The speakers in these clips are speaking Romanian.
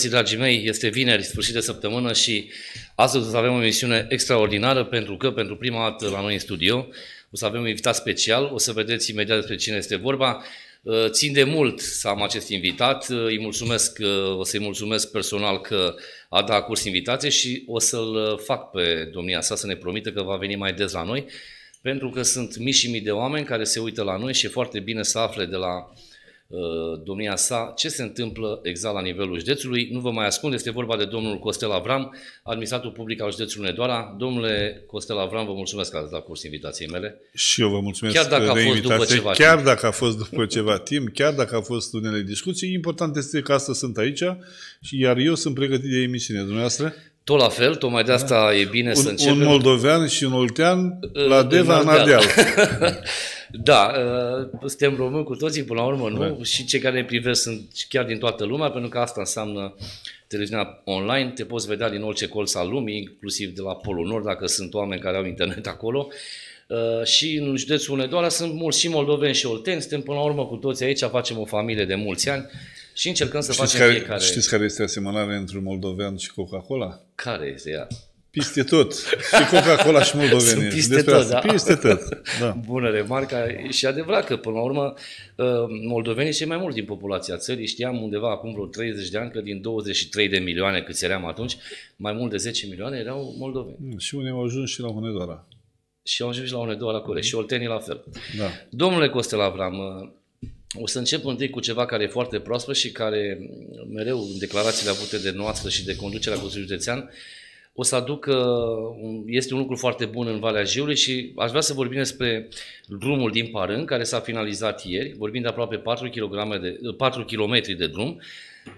găsit, dragii mei, este vineri, sfârșit de săptămână și astăzi o să avem o emisiune extraordinară pentru că pentru prima dată la noi în studio o să avem un invitat special, o să vedeți imediat despre cine este vorba. Uh, țin de mult să am acest invitat, uh, îi mulțumesc, uh, o să-i mulțumesc personal că a dat curs invitație și o să-l fac pe domnia sa să ne promită că va veni mai des la noi, pentru că sunt mii și mii de oameni care se uită la noi și e foarte bine să afle de la Uh, domnia sa ce se întâmplă exact la nivelul județului. Nu vă mai ascund, este vorba de domnul Costel Avram, administratul public al județului Nedoara. Domnule Costel Avram, vă mulțumesc că ați dat curs invitației mele. Și eu vă mulțumesc chiar dacă a fost invitație, după ceva chiar timp. dacă a fost după ceva timp, chiar dacă a fost unele discuții. Important este că astăzi sunt aici, Și iar eu sunt pregătit de emisiune, dumneavoastră. Tot la fel, tocmai de asta da. e bine un, să începem. Un moldovean și un oltean la Deva în Da, uh, suntem români cu toții, până la urmă, nu? Da. Și cei care ne privesc sunt chiar din toată lumea, pentru că asta înseamnă televiziunea online, te poți vedea din orice colț al lumii, inclusiv de la Polul Nord, dacă sunt oameni care au internet acolo. Uh, și în județul Unedoara sunt mulți și moldoveni și olteni, suntem până la urmă cu toți aici, facem o familie de mulți ani și încercăm să știți facem care, fiecare... Știți care este asemănarea între moldovean și Coca-Cola? Care este ea? Piste tot. Și Coca-Cola și Moldovenie. Sunt piste Despre tot, asta. da. Piste tot. Da. Bună remarca. Și adevărat că, până la urmă, ă, moldovenii sunt mai mult din populația țării. Știam undeva acum vreo 30 de ani că din 23 de milioane câți eram atunci, mai mult de 10 milioane erau moldoveni. Mm, și unii au ajuns și la Hunedoara. Și au ajuns și la Hunedoara, corect. Mm-hmm. Și oltenii la fel. Da. Domnule Costel Avram, ă, o să încep întâi cu ceva care e foarte proaspăt și care mereu în declarațiile avute de noastră și de conducerea Consiliului Județean, uh, o să aducă, uh, este un lucru foarte bun în Valea Jiului și aș vrea să vorbim despre drumul din Parân, care s-a finalizat ieri, vorbim de aproape 4 km de, 4 km de drum.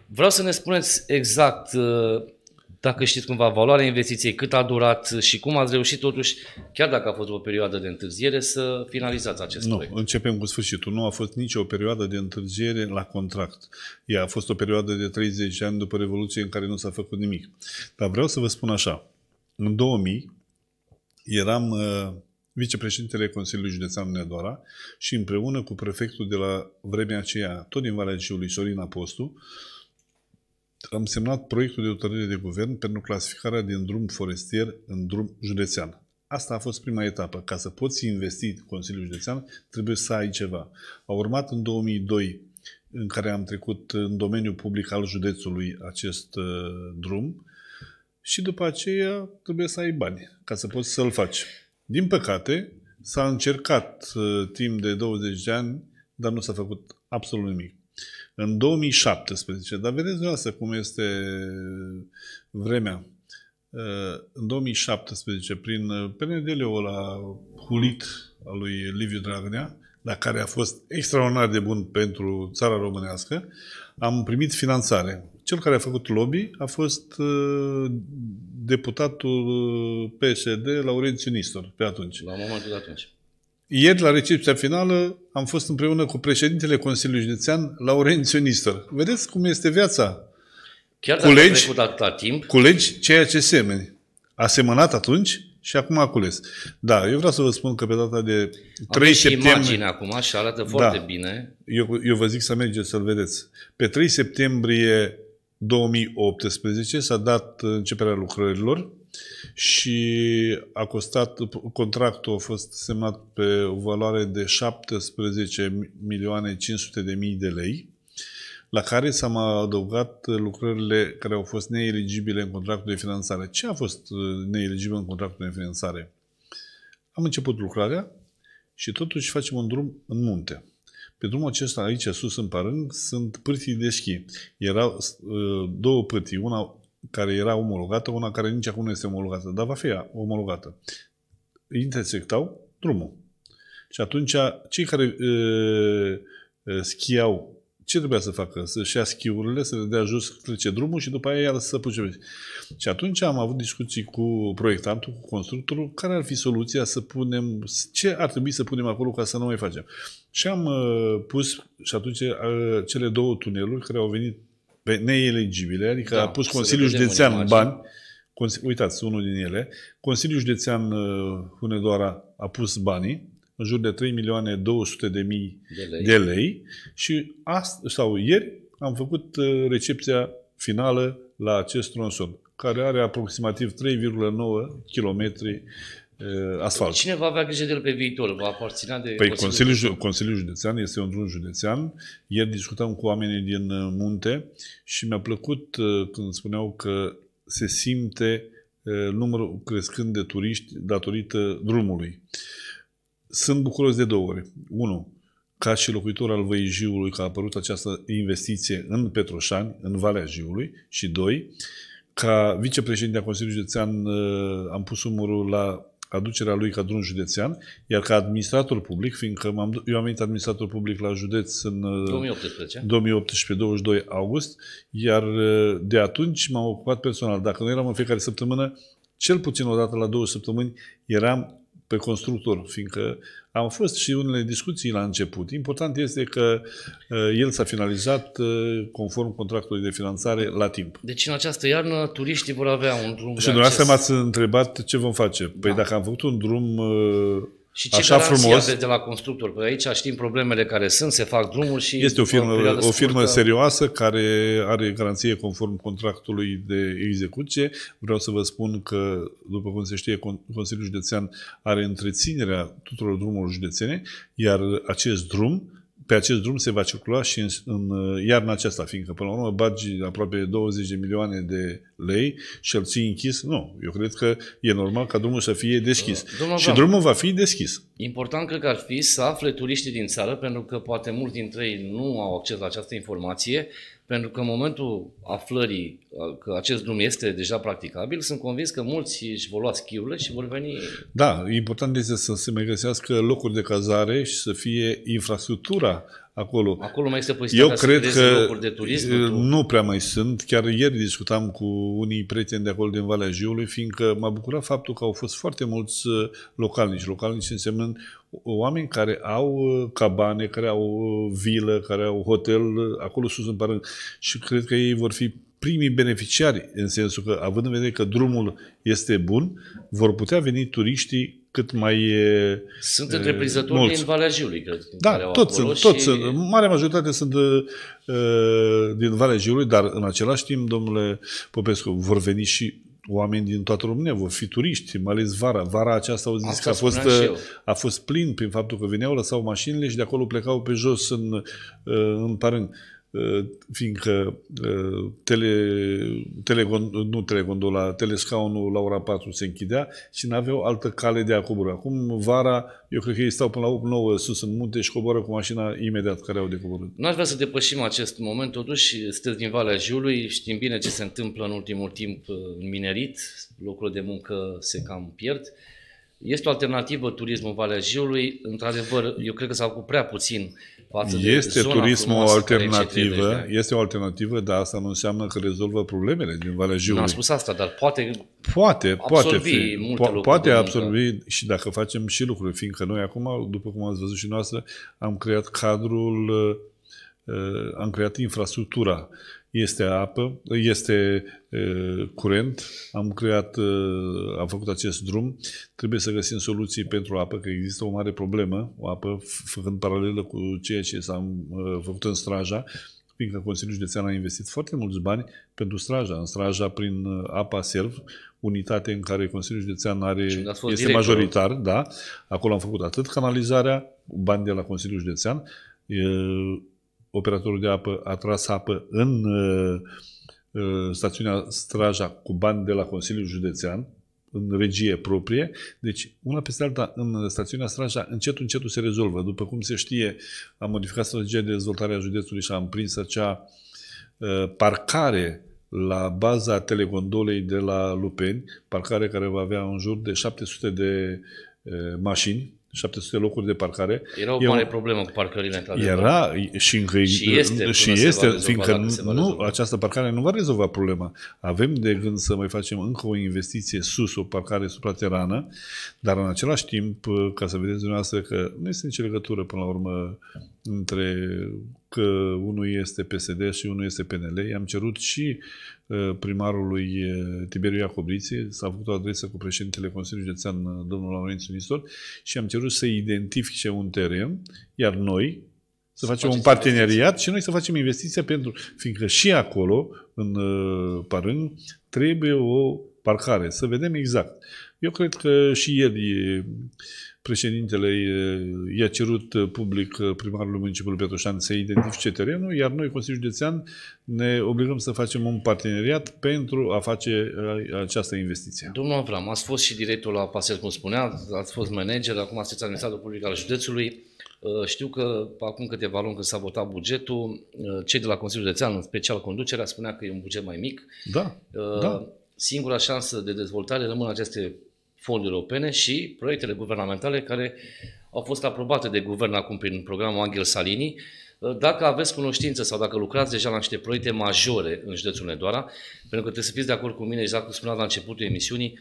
Vreau să ne spuneți exact uh, dacă știți cumva valoarea investiției, cât a durat și cum ați reușit totuși, chiar dacă a fost o perioadă de întârziere, să finalizați acest nu, proiect. începem cu sfârșitul. Nu a fost nicio perioadă de întârziere la contract. Ea a fost o perioadă de 30 de ani după Revoluție în care nu s-a făcut nimic. Dar vreau să vă spun așa. În 2000 eram uh, vicepreședintele Consiliului Județean Nedoara și împreună cu prefectul de la vremea aceea, tot din Valea Giului, Sorin Apostu, am semnat proiectul de hotărâre de guvern pentru clasificarea din drum forestier în drum județean. Asta a fost prima etapă. Ca să poți investi Consiliul Județean, trebuie să ai ceva. A urmat în 2002, în care am trecut în domeniul public al județului acest uh, drum și după aceea trebuie să ai bani ca să poți să-l faci. Din păcate, s-a încercat uh, timp de 20 de ani, dar nu s-a făcut absolut nimic. În 2017, dar vedeți dumneavoastră cum este vremea. În 2017, prin PNDL-ul la hulit al lui Liviu Dragnea, dar care a fost extraordinar de bun pentru țara românească, am primit finanțare. Cel care a făcut lobby a fost uh, deputatul uh, PSD Laurențiu Nistor, pe atunci. La momentul de atunci. Ieri, la recepția finală, am fost împreună cu președintele Consiliului Județean, Laurențiu Nistor. Vedeți cum este viața. Chiar dacă culegi, a trecut atâta timp. Culegi ceea ce semeni. A semănat atunci și acum a cules. Da, eu vreau să vă spun că pe data de 3 Aveți septembrie... imagine acum și arată da. foarte da, bine. Eu, eu vă zic să mergeți să-l vedeți. Pe 3 septembrie 2018 s-a dat începerea lucrărilor și a costat, contractul a fost semnat pe o valoare de 17 milioane 500 de mii de lei, la care s-au adăugat lucrările care au fost neeligibile în contractul de finanțare. Ce a fost uh, neeligibil în contractul de finanțare? Am început lucrarea și totuși facem un drum în munte. Pe drumul acesta, aici sus în parâng, sunt pârtii de schi. Erau uh, două pârtii, una care era omologată, una care nici acum nu este omologată, dar va fi omologată. Intersectau drumul. Și atunci, cei care e, e, schiau, ce trebuia să facă? Să-și ia schiurile, să le dea jos, trece drumul și după aia iar să puce. Și atunci am avut discuții cu proiectantul, cu constructorul, care ar fi soluția să punem, ce ar trebui să punem acolo ca să nu mai facem. Și am e, pus și atunci e, cele două tuneluri care au venit pe neeligibile, adică da, a pus Consiliul Județean în bani, uitați, unul din ele, Consiliul Județean uh, Hunedoara a pus banii, în jur de 3 milioane 200 de mii de lei, de lei și ast- sau ieri am făcut uh, recepția finală la acest tronson, care are aproximativ 3,9 km asfalt. Păi Cine va avea grijă de el pe viitor? Va aparține de... Păi Consiliul, de... Consiliul Județean este un drum județean. Ieri discutam cu oamenii din uh, munte și mi-a plăcut uh, când spuneau că se simte uh, numărul crescând de turiști datorită drumului. Sunt bucuros de două ori. Unu, ca și locuitor al Jiului, că a apărut această investiție în Petroșani, în Valea Jiului, și doi, ca vicepreședinte a Consiliului Județean am pus umărul la aducerea lui ca drum județean, iar ca administrator public, fiindcă am eu am venit administrator public la județ în 2018-22 uh, august, iar uh, de atunci m-am ocupat personal. Dacă nu eram în fiecare săptămână, cel puțin o dată la două săptămâni eram pe constructor, fiindcă au fost și unele discuții la început. Important este că uh, el s-a finalizat uh, conform contractului de finanțare la timp. Deci în această iarnă turiștii vor avea un drum Și dumneavoastră m-ați întrebat ce vom face. Păi da. dacă am făcut un drum uh, și ce Așa frumos. aveți de la constructor? Păi aici știm problemele care sunt, se fac drumul și... Este o firmă, o, o firmă serioasă care are garanție conform contractului de execuție. Vreau să vă spun că, după cum se știe, Consiliul Județean are întreținerea tuturor drumurilor județene, iar acest drum pe acest drum se va circula și în, în uh, iarna aceasta, fiindcă până la urmă bagi aproape 20 de milioane de lei și îl ții închis. Nu, eu cred că e normal ca drumul să fie deschis. Uh, domnul și drumul va fi deschis. Important cred că ar fi să afle turiștii din țară, pentru că poate mulți dintre ei nu au acces la această informație, pentru că în momentul aflării că acest drum este deja practicabil, sunt convins că mulți își vor lua schiurile și vor veni... Da, important este să se mai găsească locuri de cazare și să fie infrastructura acolo. Acolo mai este Eu să cred că locuri de turism? Tu? Nu prea mai sunt. Chiar ieri discutam cu unii prieteni de acolo din Valea Jiului, fiindcă m-a bucurat faptul că au fost foarte mulți uh, localnici. Localnici însemnând oameni care au uh, cabane, care au uh, vilă, care au hotel acolo sus în Parân. Și cred că ei vor fi primii beneficiari, în sensul că, având în vedere că drumul este bun, vor putea veni turiștii cât mai Sunt întreprinzători mulți. din Valea Jiului, cred. Da, toți sunt, toți sunt. Marea majoritate sunt uh, din Valea Jiului, dar în același timp, domnule Popescu, vor veni și oameni din toată România, vor fi turiști, mai ales vara. Vara aceasta au zis Asta că a fost, a fost plin prin faptul că veneau, lăsau mașinile și de acolo plecau pe jos în, în parâng. Eh, fiindcă eh, tele, tele, nu telegondola, telescaunul la ora 4 se închidea și nu aveau altă cale de a coborâ. Acum, vara, eu cred că ei stau până la 8-9 sus în munte și coboară cu mașina imediat care au de coborât. N-aș vrea să depășim acest moment, totuși sunteți din Valea Jiului, știm bine ce se întâmplă în ultimul timp eh, în minerit, locurile de muncă se cam pierd. Este o alternativă turismul Valea Jiului. Într-adevăr, eu cred că s-a făcut prea puțin față este de turismul o alternativă, este o alternativă, dar asta nu înseamnă că rezolvă problemele din Valea Jiului. Nu am spus asta, dar poate poate, poate fi, multe po- poate absorbi muncă. și dacă facem și lucruri, fiindcă noi acum, după cum ați văzut și noastră, am creat cadrul, uh, am creat infrastructura este apă, este curent, am creat, am făcut acest drum, trebuie să găsim soluții pentru apă, că există o mare problemă, o apă, făcând paralelă cu ceea ce s-a făcut în Straja, fiindcă Consiliul Județean a investit foarte mulți bani pentru Straja, în Straja prin APA Serv, unitate în care Consiliul Județean are, este direct, majoritar, da, acolo am făcut atât canalizarea, bani de la Consiliul Județean, operatorul de apă a tras apă în uh, uh, stațiunea Straja cu bani de la Consiliul Județean, în regie proprie. Deci, una peste alta, în stațiunea Straja, încet, încetul se rezolvă. După cum se știe, am modificat strategia de dezvoltare a județului și am prins acea uh, parcare la baza telegondolei de la Lupeni, parcare care va avea în jur de 700 de mașini, 700 locuri de parcare. Era o mare problemă cu parcările, într-adevăr. Era și încă și este, și este fiindcă nu, nu, această parcare nu va rezolva problema. Avem de gând să mai facem încă o investiție sus, o parcare supraterană, dar în același timp, ca să vedeți dumneavoastră că nu este nicio legătură până la urmă între că unul este PSD și unul este PNL. I-am cerut și uh, primarului uh, Tiberiu Iacobriție, s-a făcut o adresă cu președintele Consiliului Județean, uh, domnul Laurențiu Nistor, și am cerut să identifice un teren, iar noi, să facem un parteneriat și noi să facem investiția pentru, fiindcă și acolo, în Parâng, trebuie o parcare, să vedem exact. Eu cred că și e președintele i-a cerut uh, public uh, primarului municipiului Petroșan să identifice terenul, iar noi, Consiliul Județean, ne obligăm să facem un parteneriat pentru a face uh, această investiție. Domnul Avram, ați fost și director la PASEL, cum spunea, ați fost manager, acum sunteți administratul public al județului. Știu că acum câteva luni când s-a votat bugetul, cei de la Consiliul Județean, în special conducerea, spunea că e un buget mai mic. Da, uh, da. Singura șansă de dezvoltare rămân aceste fonduri europene și proiectele guvernamentale care au fost aprobate de guvern acum prin programul Angel Salini. Dacă aveți cunoștință sau dacă lucrați deja la niște proiecte majore în județul Nedoara, pentru că trebuie să fiți de acord cu mine, exact cum spuneam la începutul emisiunii,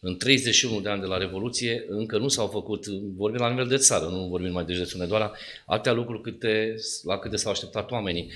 în 31 de ani de la Revoluție încă nu s-au făcut, vorbim la nivel de țară, nu vorbim mai de județul Nedoara, atâtea lucruri câte, la câte s-au așteptat oamenii.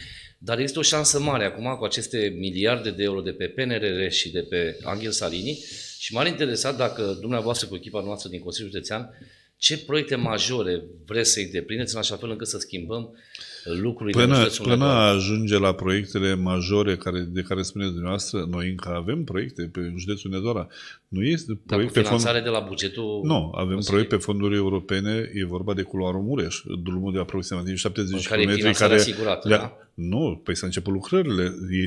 Dar este o șansă mare acum cu aceste miliarde de euro de pe PNRR și de pe Angel Salini și m-ar interesa dacă dumneavoastră cu echipa noastră din Consiliul Județean ce proiecte majore vreți să deprindeți în așa fel încât să schimbăm lucrurile Până, până ajunge la proiectele majore care, de care spuneți dumneavoastră, noi încă avem proiecte pe județul Nedora. Nu este Dar proiect cu pe fond... de la bugetul... Nu, avem Consiliu. proiect pe fonduri europene, e vorba de culoarul Mureș, drumul de aproximativ 70 km. Care e care... asigurată, da? da? Nu, păi s-a început lucrările. E,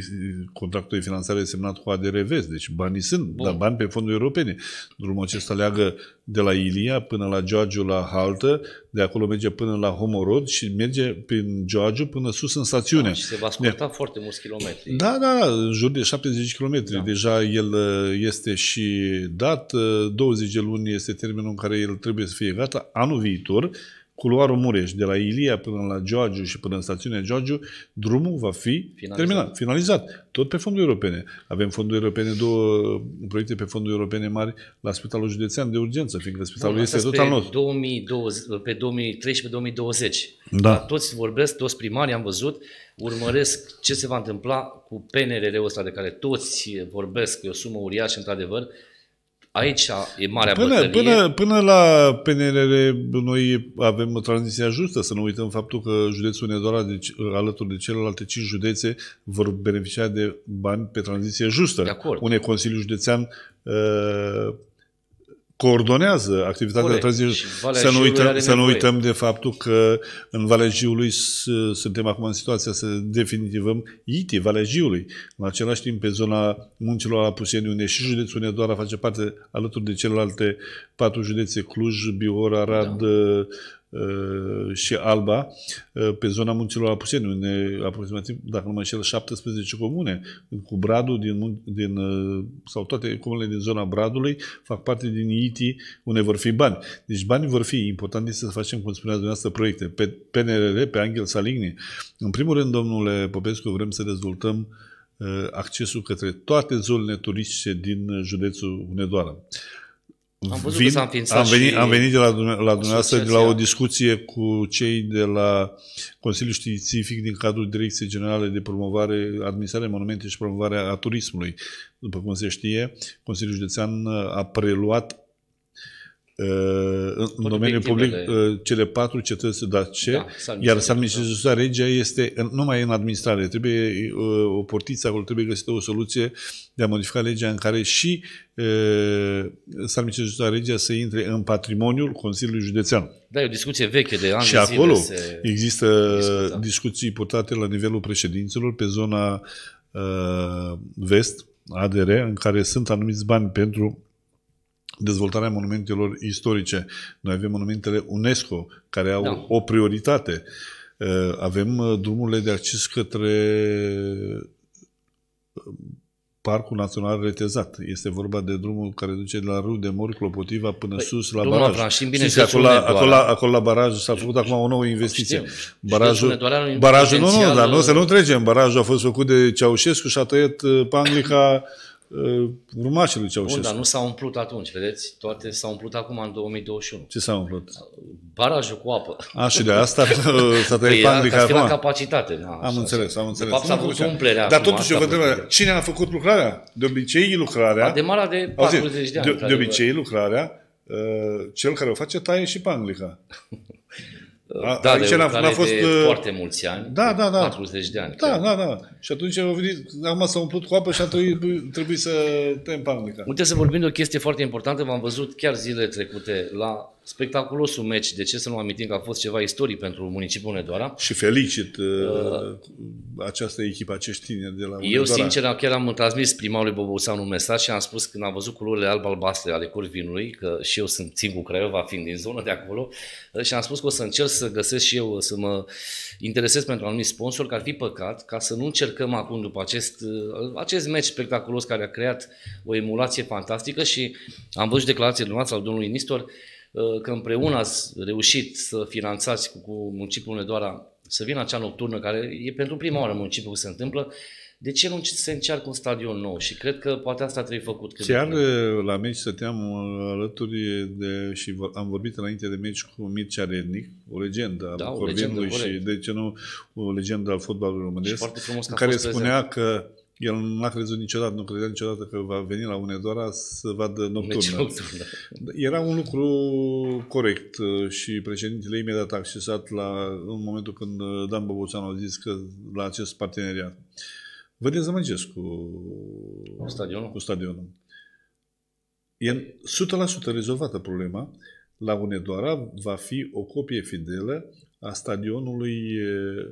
contractul de finanțare e semnat cu Vest, deci banii sunt, Bun. dar bani pe fonduri europene. Drumul acesta leagă de la Ilia până la Giorgio la Haltă, de acolo merge până la Homorod și merge prin Giurgiu până sus în stațiune. Da, și se va scurta de... foarte mulți kilometri. Da, da, da, în jur de 70 km. Da. Deja el uh, este și dat, 20 uh, de luni este termenul în care el trebuie să fie gata. Anul viitor culoarul Mureș, de la Ilia până la Giorgiu și până în stațiunea Giorgiu, drumul va fi finalizat. terminat, finalizat. Tot pe fonduri europene. Avem fonduri europene, două proiecte pe fonduri europene mari la Spitalul Județean de urgență, fiindcă spitalul Bun, este tot al nostru. pe 2013-2020. Da. Toți vorbesc, toți primarii am văzut, urmăresc ce se va întâmpla cu PNRR-ul ăsta de care toți vorbesc, e o sumă uriașă într-adevăr, aici e mare până, bătălie. Până, până la PNRR noi avem o tranziție justă, să nu uităm faptul că județul Nedora, alături de celelalte cinci județe, vor beneficia de bani pe tranziție justă. De acord. Unei Consiliul Județean uh, coordonează activitatea Corect. tranziție. Să nu, uităm, să nu uităm de faptul că în Valea Jiului suntem acum în situația să definitivăm ITI, Valea Jiului. În același timp, pe zona munților Puseni, unde și județul Nedoara face parte alături de celelalte patru județe, Cluj, Bihor, Arad, da. Uh, Uh, și Alba, uh, pe zona munților Apuseni, unde aproximativ, dacă nu mă înșel, 17 comune, cu Bradul, din, din, uh, sau toate comunele din zona Bradului, fac parte din ITI, unde vor fi bani. Deci banii vor fi. Important este să facem, cum spuneați dumneavoastră, proiecte. Pe PNRR, pe Angel Saligny. În primul rând, domnule Popescu, vrem să dezvoltăm accesul către toate zonele turistice din județul Hunedoara. Am văzut vin, că s-a am venit, și... am venit de la, la dumneavoastră de la o discuție cu cei de la Consiliul Științific din cadrul Direcției Generale de Promovare, Administrare Monumente și Promovare a Turismului. După cum se știe, Consiliul Județean a preluat Uh, în domeniul public uh, cele patru cetăți sudace, da, iar San Michelsusa da. Regia este numai în administrare. Trebuie uh, o portiță acolo, trebuie găsită o soluție de a modifica legea în care și San Michelsusa Regia să intre în patrimoniul Consiliului Județean. Da, e o discuție veche de ani Și de acolo se... există discuta. Da. discuții portate la nivelul președinților pe zona uh, vest, ADR, în care sunt anumiți bani pentru dezvoltarea monumentelor istorice. Noi avem monumentele UNESCO, care au da. o prioritate. Eh, avem eh, drumurile de acces către eh, Parcul Național Retezat. Este vorba de drumul care duce de la râu de Mor, Clopotiva, până păi, sus la baraj. Prașin, bine Știți, acolo, acolo, acolo, la baraj s-a făcut acum o nouă investiție. Știu. Barajul, barajul nu, nu, dar nu uh, să nu trecem. Barajul a fost făcut de Ceaușescu și a tăiat uh, panglica Uh, urmașii lui Ceaușescu. Bun, dar nu s-a umplut atunci, vedeți? Toate s-au umplut acum în 2021. Ce s-a umplut? Barajul cu apă. A, și de asta s-a tăiat păi, fabrica da, acum? la capacitate. Da, am înțeles, am înțeles. De fapt s-a făcut umplerea. Dar totuși eu vă întreb, cine a făcut lucrarea? De obicei lucrarea... A demarat de 40 de ani. De, de obicei lucrarea, uh, cel care o face taie și panglica. A, da, aici n-a, a fost de uh, foarte mulți ani, da, da, da. 40 de ani. Da, chiar. da, da. Și atunci au venit, am s-a umplut cu apă și atunci trebuie să te împanglica. Uite să vorbim de o chestie foarte importantă, v-am văzut chiar zilele trecute la spectaculosul meci, de ce să nu amintim că a fost ceva istoric pentru municipiul Nedoara. Și felicit uh, uh această echipă, acești tineri de la Nedoara. Eu, sincer, chiar am transmis primarului Bobosan un mesaj și am spus când am văzut culorile alb-albastre ale curvinului, că și eu sunt țin cu Craiova, fiind din zonă de acolo, uh, și am spus că o să încerc să găsesc și eu, să mă interesez pentru anumit sponsor, că ar fi păcat ca să nu încercăm acum după acest, uh, acest meci spectaculos care a creat o emulație fantastică și am văzut declarațiile noastre al domnului Nistor, uh, Uh, că împreună ați reușit să finanțați cu municipiul Nedoara să vină acea nocturnă, care e pentru prima oară municipiul se întâmplă, de ce nu se încearcă un stadion nou? Și cred că poate asta trebuie făcut. Cât Chiar uh, la meci stăteam uh, alături de, și am vorbit înainte de meci cu Mircea Rednic, o legendă da, a Corvinului și, de ce nu, o legendă al fotbalului românesc, care spunea prezent. că el n-a crezut niciodată, nu credea niciodată că va veni la Unedora să vadă deci nocturnă. Era un lucru corect uh, și președintele imediat a accesat la, în momentul când uh, Dan Băbuțanu a zis că la acest parteneriat. Vedeți Zămăgescu cu stadionul. Cu stadionul. E 100% rezolvată problema. La Unedoara va fi o copie fidelă a stadionului uh,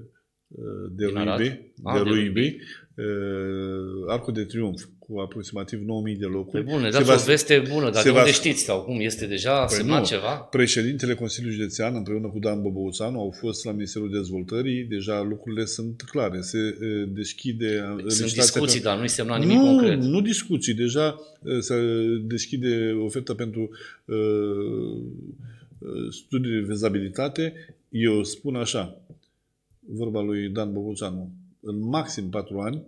de Ruibi, de ah, Ruibi, uh, Arcul de Triunf, cu aproximativ 9000 de locuri. Păi Bun, dați va... o veste bună, dar se de unde știți sau cum este deja păi semnat nu. ceva? Președintele Consiliului Județean împreună cu Dan Bobăuțanu au fost la Ministerul Dezvoltării, deja lucrurile sunt clare, se uh, deschide... Uh, sunt discuții, pe... dar nu-i semnat nimic nu, concret. Nu discuții, deja se deschide oferta pentru uh, studii de vizabilitate. Eu spun așa, vorba lui Dan Boguțanu, în maxim patru ani,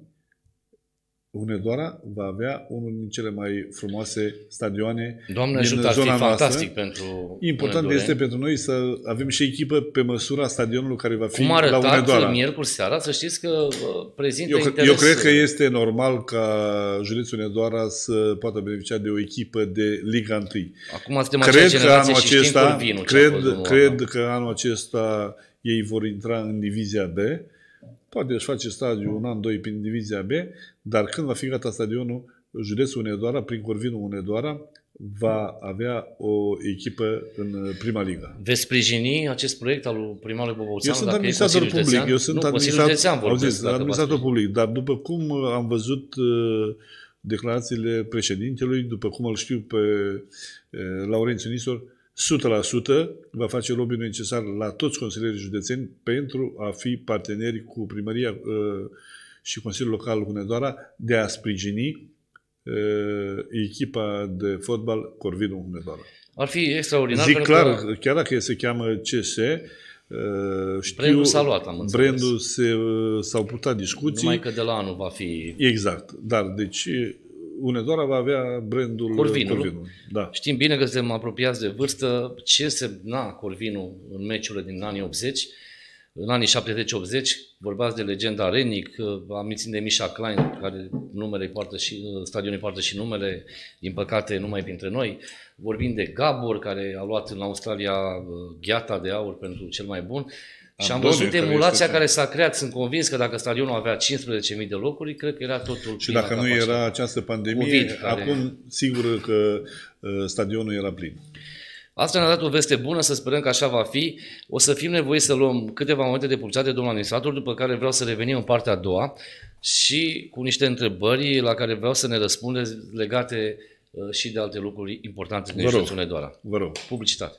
Hunedoara va avea unul din cele mai frumoase stadioane Doamne din ajută, zona ar fantastic noastră. pentru Important Hunedore. este pentru noi să avem și echipă pe măsura stadionului care va fi Cum la Hunedoara. miercuri seara, să știți că uh, prezintă eu, interes. Eu cred că uh, este normal ca județul Hunedoara să poată beneficia de o echipă de Liga 1. Acum suntem cred acea generație că anul și acesta, cred, cred că anul acesta ei vor intra în divizia B, poate își face stadiu un an, doi prin divizia B, dar când va fi gata stadionul, județul Unedoara, prin Corvinul Unedoara, va avea o echipă în prima ligă. Veți sprijini acest proiect al primarului Boboțanu? Eu sunt administrator public. Eu sunt nu, administrat, vorbesc, zis, administrator public, dar după cum uh, am văzut uh, declarațiile președintelui, după cum îl știu pe uh, Laurențiu Nisor, 100% va face lobby necesar la toți consilierii județeni pentru a fi parteneri cu primăria uh, și Consiliul Local Hunedoara de a sprijini uh, echipa de fotbal Corvinul Hunedoara. Ar fi extraordinar. Zic clar, că... chiar dacă se cheamă CS, uh, știu, brandul s-a luat, am înțeles. Brandul se, s-au purtat discuții. Numai că de la anul va fi... Exact, dar deci Unedoara va avea brandul Corvinul. Uh, Corvinul. Da. Știm bine că suntem apropiați de vârstă. Ce însemna Corvinul în meciurile din anii 80? În anii 70-80, vorbați de legenda Renic, uh, amintind de Misha Klein, care numele poartă și, uh, stadionul poartă și numele, din păcate, numai printre noi. Vorbim de Gabor, care a luat în Australia gheata de aur pentru cel mai bun. Și am văzut emulația care s-a creat. Sunt convins că dacă stadionul avea 15.000 de locuri, cred că era totul Și dacă nu era această pandemie, care... acum sigur că uh, stadionul era plin. Asta ne-a dat o veste bună, să sperăm că așa va fi. O să fim nevoiți să luăm câteva momente de publicitate, domnul administrator, după care vreau să revenim în partea a doua și cu niște întrebări la care vreau să ne răspundeți legate uh, și de alte lucruri importante din județul Vă rog. Publicitate.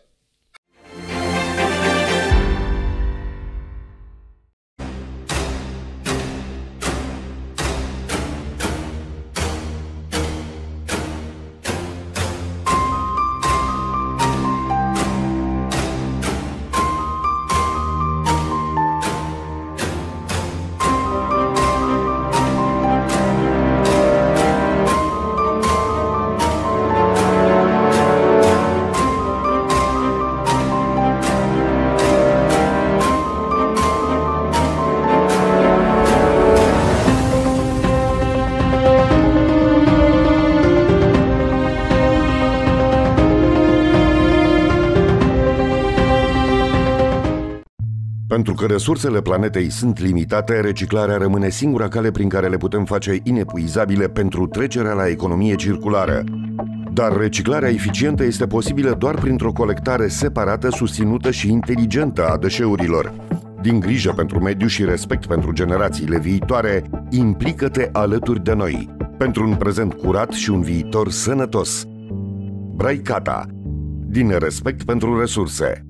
că resursele planetei sunt limitate, reciclarea rămâne singura cale prin care le putem face inepuizabile pentru trecerea la economie circulară. Dar reciclarea eficientă este posibilă doar printr-o colectare separată, susținută și inteligentă a deșeurilor. Din grijă pentru mediu și respect pentru generațiile viitoare, implică-te alături de noi pentru un prezent curat și un viitor sănătos. Braicata. Din respect pentru resurse.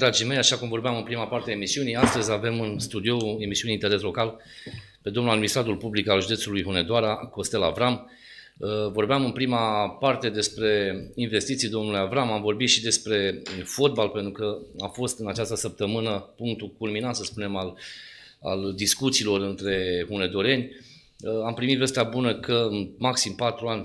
dragii mei, așa cum vorbeam în prima parte a emisiunii, astăzi avem în studio emisiunii Interes Local pe domnul administratul public al județului Hunedoara, Costel Avram. Uh, vorbeam în prima parte despre investiții, domnule Avram, am vorbit și despre fotbal, pentru că a fost în această săptămână punctul culminant, să spunem, al, al discuțiilor între hunedoreni. Uh, am primit vestea bună că în maxim 4-5 ani,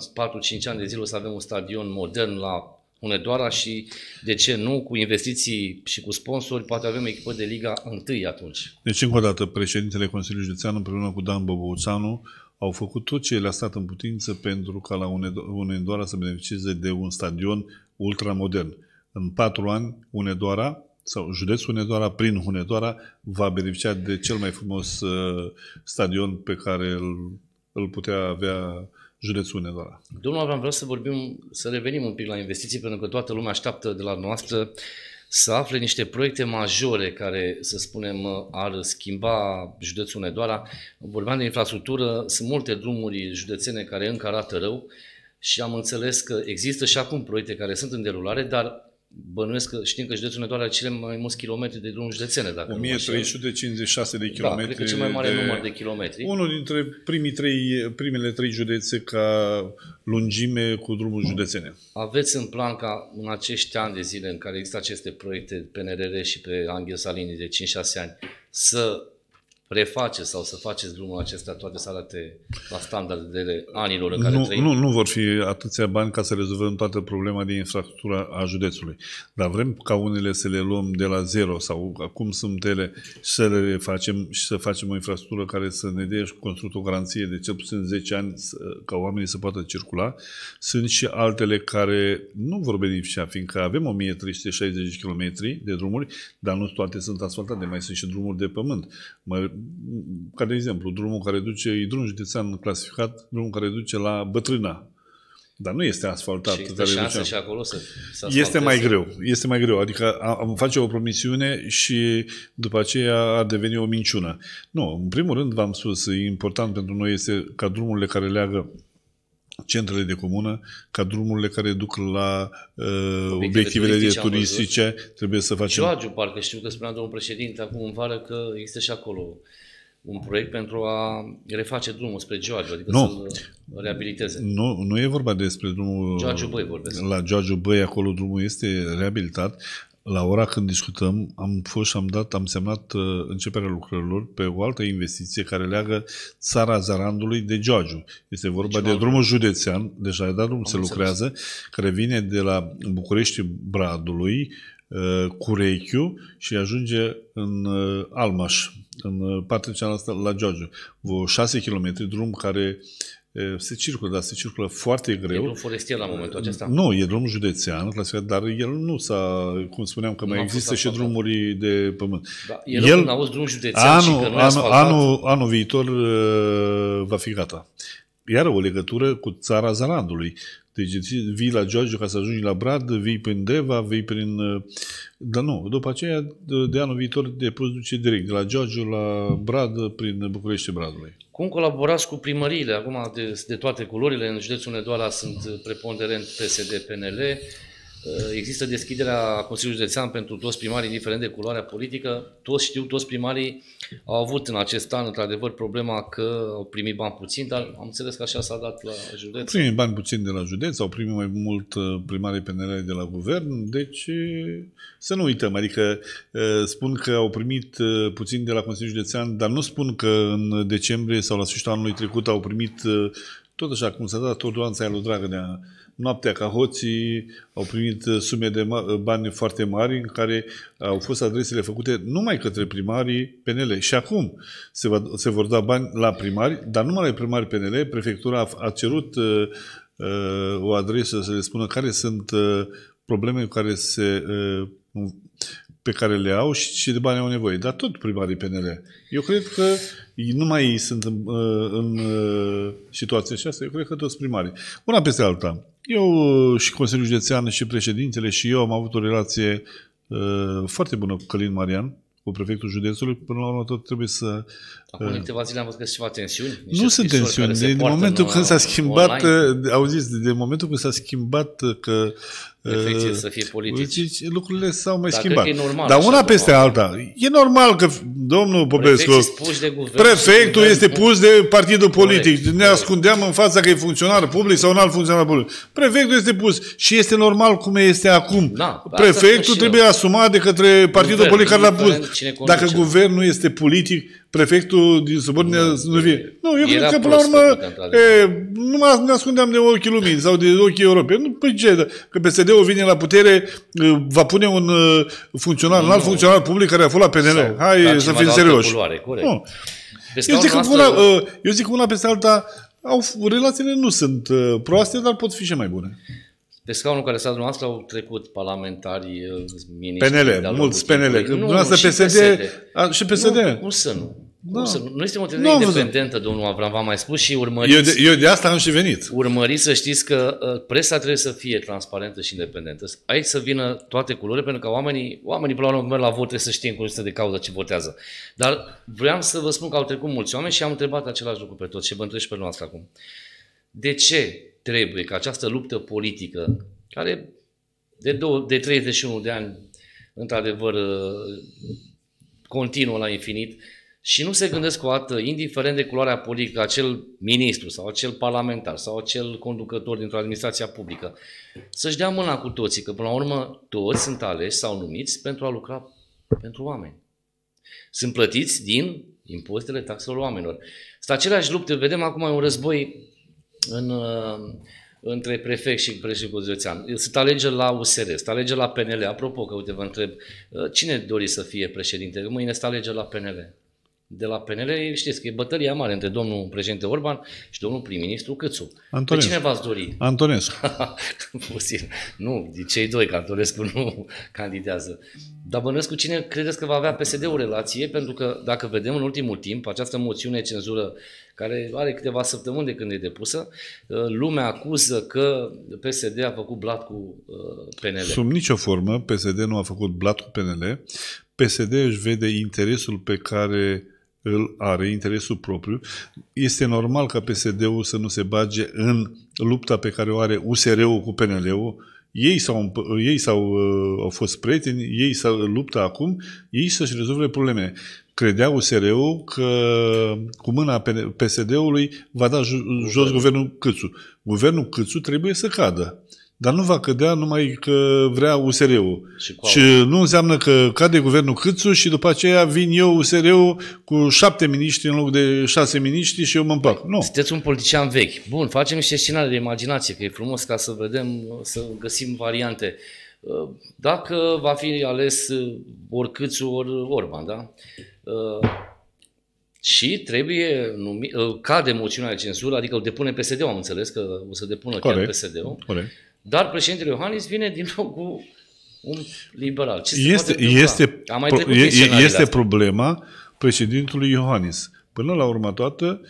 ani de zile o să avem un stadion modern la Hunedoara și, de ce nu, cu investiții și cu sponsori, poate avem echipă de Liga 1 atunci. Deci, încă o dată, președintele Consiliului Județean împreună cu Dan Băbăuțanu au făcut tot ce le-a stat în putință pentru ca la Unedoara să beneficieze de un stadion ultramodern. În patru ani, Unedoara sau județul Hunedoara, prin Hunedoara, va beneficia de cel mai frumos uh, stadion pe care îl, îl putea avea județul Nevara. Domnul Avram, vreau să vorbim, să revenim un pic la investiții, pentru că toată lumea așteaptă de la noastră să afle niște proiecte majore care, să spunem, ar schimba județul Nedoara. Vorbeam de infrastructură, sunt multe drumuri județene care încă arată rău și am înțeles că există și acum proiecte care sunt în derulare, dar bănuiesc că știm că județul Nădoare are cele mai mulți kilometri de drum județene. Dacă 1356 de da, kilometri. Da, cred că cel mai mare de, număr de kilometri. Unul dintre primii trei, primele trei județe ca lungime cu drumul județene. Aveți în plan ca în acești ani de zile în care există aceste proiecte PNRR și pe Anghel Salini de 5-6 ani să reface sau să faceți drumul acesta toate salate la standardele anilor în care nu, trăim? Nu, nu vor fi atâția bani ca să rezolvăm toată problema de infrastructura a județului. Dar vrem ca unele să le luăm de la zero sau acum sunt ele și să le facem și să facem o infrastructură care să ne dea și construit o garanție de cel puțin 10 ani ca oamenii să poată circula. Sunt și altele care nu vor beneficia, fiindcă avem 1360 km de drumuri, dar nu toate sunt asfaltate, mai sunt și drumuri de pământ. Mai ca de exemplu, drumul care duce, e drumul județean clasificat, drumul care duce la Bătrâna. Dar nu este asfaltat. Și care șansă și acolo să, să Este mai greu. Este mai greu. Adică am face o promisiune și după aceea a deveni o minciună. Nu, în primul rând v-am spus, important pentru noi este ca drumurile care leagă centrele de comună, ca drumurile care duc la uh, obiectivele, obiectivele turistice, de turistice trebuie să facem. Agiu, parcă știu că spunea domnul președinte acum în vară că există și acolo un proiect pentru a reface drumul spre Gioagiu, adică nu. să reabiliteze. Nu, nu e vorba despre drumul... Gioagiu Băi vorbesc. La Gioagiu Băi, acolo drumul este reabilitat. La ora când discutăm, am fost și am dat, am semnat uh, începerea lucrărilor pe o altă investiție care leagă țara Zarandului de Giorgiu. Este vorba deci, de drumul județean, deci la dat drum se lucrează, care vine de la București Bradului, uh, Curechiu și ajunge în uh, Almaș, în uh, partea cealaltă la Giorgiu. Vreo 6 km, drum care se circulă, dar se circulă foarte greu. E drum forestier la momentul acesta? Nu, e drum județean, clasificat, dar el nu s-a, cum spuneam, că nu mai există și drumuri de pământ. Da, el, el auzi drum județean anul, și că nu anul, anul, anul viitor va fi gata. Iar o legătură cu țara Zalandului. Deci vii la George, ca să ajungi la Brad, vii prin Deva, vii prin... Uh, dar nu, după aceea, de anul viitor, te poți duce direct de la George, la Brad, prin București Bradului. Cum colaborați cu primăriile acum de, de toate culorile? În județul Nedoala sunt preponderent PSD-PNL. Uh, există deschiderea Consiliului Județean pentru toți primarii, indiferent de culoarea politică. Toți știu, toți primarii au avut în acest an, într-adevăr, problema că au primit bani puțin, dar am înțeles că așa s-a dat la județ. Au primit bani puțin de la județ, au primit mai mult uh, primarii PNL de la guvern, deci uh, să nu uităm. Adică spun că au primit puțin de la Consiliul Județean, dar nu spun că în decembrie sau la sfârșitul anului trecut au primit tot așa cum s-a dat ordonanța lui Dragnea noaptea ca hoții au primit uh, sume de uh, bani foarte mari în care uh, au fost adresele făcute numai către primarii PNL. Și acum se, va, se vor da bani la primari, dar numai la primari PNL. Prefectura a, a cerut uh, uh, o adresă să le spună care sunt uh, probleme cu care se uh, pe care le au și ce de bani au nevoie. Dar tot primarii PNL. Eu cred că nu mai sunt în, uh, în uh, situația aceasta, eu cred că toți primarii. Una peste alta. Eu uh, și Consiliul Județean și președintele și eu am avut o relație uh, foarte bună cu Călin Marian, cu prefectul județului, până la urmă tot trebuie să... Acum câteva zile am văzut că ceva tensiuni. Nu sunt tensiuni. Din momentul când s-a schimbat, auziți, din momentul când s-a schimbat că reflexie uh, să fie politici. Deci lucrurile s-au mai Dar schimbat. E normal, Dar una peste normal. alta. E normal că domnul Popescu, prefectul este pus de partidul politic. Corect, ne ascundeam în fața că e funcționar public sau un alt funcționar public. Prefectul este pus și este normal cum este acum. Da, prefectul trebuie asumat de către partidul guvern, politic care l-a pus. Dacă guvernul este politic, prefectul din să nu fie. Nu, eu cred că, până la urmă, e, nu ne ascundeam de ochii lumii sau de ochii europei. Nu, păi ce? Că PSD-ul vine la putere, va pune un funcționar, nu, un alt nu. funcționar public care a fost la PNL. Sau, Hai să fim serioși. Nu. eu zic, noastră... una, eu zic una peste alta, au, relațiile nu sunt proaste, dar pot fi și mai bune. Pe scaunul care s-a dumneavoastră au trecut parlamentari, miniștri... PNL, mulți PNL. Nu, nu, nu, și PSD, PSD. A, și PSD. Nu, cum să nu? Da. Să, nu este o întâlnire independentă, văzut. domnul Avram v am mai spus și urmăriți... Eu de, eu de asta am și venit. Urmăriți să știți că ă, presa trebuie să fie transparentă și independentă. Aici să vină toate culorile, pentru că oamenii, oamenii până la urmă, merg la vot, trebuie să știe în cunoștință de cauză ce votează. Dar vreau să vă spun că au trecut mulți oameni și am întrebat același lucru pe toți și vă întreb și pe noastră acum. De ce trebuie ca această luptă politică, care de, două, de 31 de ani, într-adevăr, ă, continuă la infinit, și nu se gândesc o dată, indiferent de culoarea politică, acel ministru sau acel parlamentar sau acel conducător dintr-o administrație publică, să-și dea mâna cu toții, că până la urmă toți sunt aleși sau numiți pentru a lucra pentru oameni. Sunt plătiți din impozitele taxelor oamenilor. Sunt aceleași lupte, vedem acum un război în, uh, între prefect și președintele. județean. Sunt alegeri la USR, sunt alegeri la PNL. Apropo, că uite, vă întreb, uh, cine dori să fie președinte? Mâine sunt alegeri la PNL de la PNL, știți că e bătălia mare între domnul președinte Orban și domnul prim-ministru Cățu. Antonescu. Pe cine v-ați dori? Antonescu. Nu, de cei doi, că Antonescu nu candidează. Dar bănesc cu cine credeți că va avea psd o relație, pentru că dacă vedem în ultimul timp această moțiune cenzură care are câteva săptămâni de când e depusă, ă, lumea acuză că PSD a făcut blat cu ă, PNL. Sub nicio formă, PSD nu a făcut blat cu PNL. PSD își vede interesul pe care îl are, interesul propriu. Este normal ca PSD-ul să nu se bage în lupta pe care o are USR-ul cu PNL-ul, ei, s-au, ei s-au, uh, au fost prieteni, ei s-au luptă acum, ei să-și rezolve probleme. Credea USR-ul că cu mâna PSD-ului va da jos guvernul Câțu. Guvernul Câțu trebuie să cadă. Dar nu va cădea numai că vrea USR-ul. Și, și nu înseamnă că cade guvernul Câțu și după aceea vin eu, USR-ul, cu șapte miniștri în loc de șase miniștri și eu mă împac. Păi, nu. Sunteți un politician vechi. Bun, facem niște scenarii de imaginație, că e frumos ca să vedem, să găsim variante. Uh, dacă va fi ales uh, ori Câțu, ori Orban, da? Uh, și trebuie numi, cade moțiunea de cenzură, adică o depune PSD-ul, am înțeles că o să depună Corect. chiar PSD-ul. Corect. Dar președintele Iohannis vine din nou cu un liberal. Ce este, este, mai pro, este problema președintului Iohannis. Până la urmă toată,